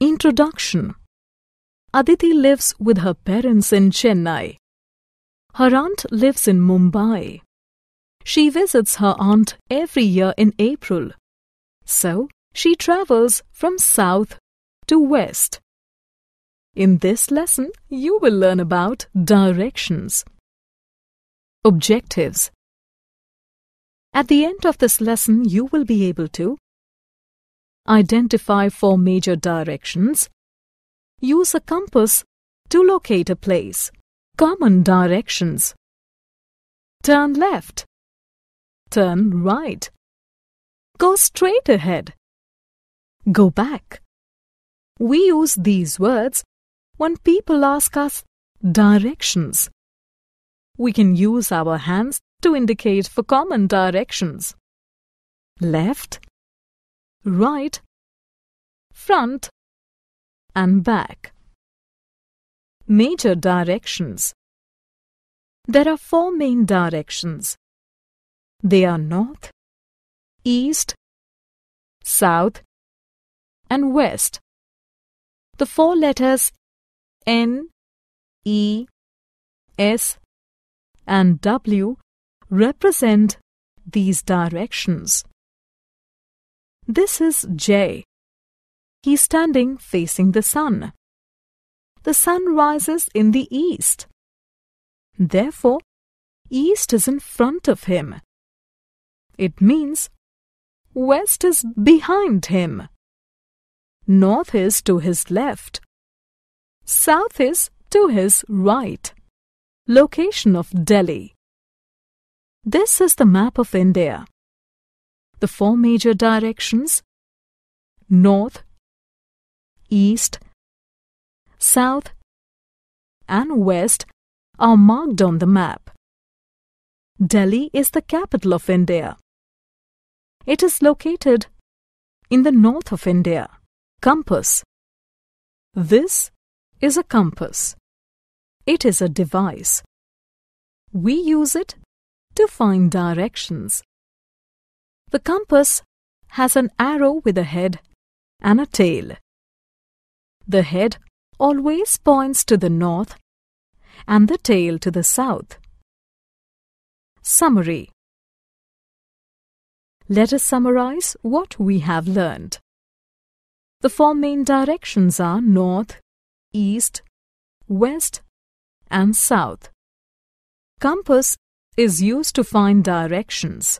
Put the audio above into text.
Introduction Aditi lives with her parents in Chennai. Her aunt lives in Mumbai. She visits her aunt every year in April. So, she travels from south to west. In this lesson, you will learn about directions, objectives, at the end of this lesson, you will be able to identify four major directions, use a compass to locate a place, common directions, turn left, turn right, go straight ahead, go back. We use these words when people ask us directions. We can use our hands to indicate for common directions. Left, right, front and back. Major directions. There are four main directions. They are north, east, south and west. The four letters N, E, S and W represent these directions. This is J. He's standing facing the sun. The sun rises in the east. Therefore, east is in front of him. It means west is behind him. North is to his left. South is to his right. Location of Delhi. This is the map of India. The four major directions North, East, South, and West are marked on the map. Delhi is the capital of India. It is located in the north of India. Compass. This is a compass. It is a device. We use it to find directions. The compass has an arrow with a head and a tail. The head always points to the north and the tail to the south. Summary Let us summarize what we have learned. The four main directions are north, east, west, and south. Compass is used to find directions.